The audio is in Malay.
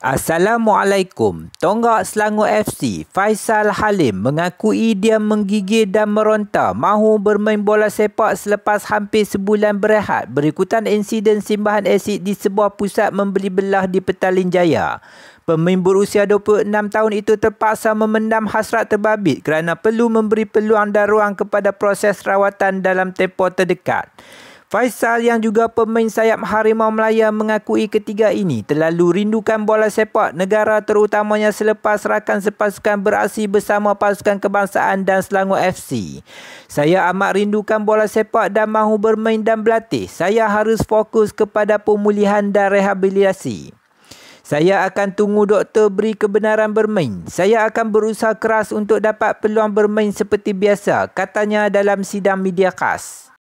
Assalamualaikum. Tonggak Selangor FC, Faisal Halim mengakui dia menggigil dan meronta mahu bermain bola sepak selepas hampir sebulan berehat berikutan insiden simbahan asid di sebuah pusat membeli belah di Petalin Jaya. Pemain berusia 26 tahun itu terpaksa memendam hasrat terbabit kerana perlu memberi peluang dan ruang kepada proses rawatan dalam tempoh terdekat. Faisal yang juga pemain sayap Harimau Melaya mengakui ketiga ini terlalu rindukan bola sepak negara terutamanya selepas rakan sepasukan beraksi bersama pasukan kebangsaan dan Selangor FC. Saya amat rindukan bola sepak dan mahu bermain dan berlatih. Saya harus fokus kepada pemulihan dan rehabilitasi. Saya akan tunggu doktor beri kebenaran bermain. Saya akan berusaha keras untuk dapat peluang bermain seperti biasa, katanya dalam sidang media khas.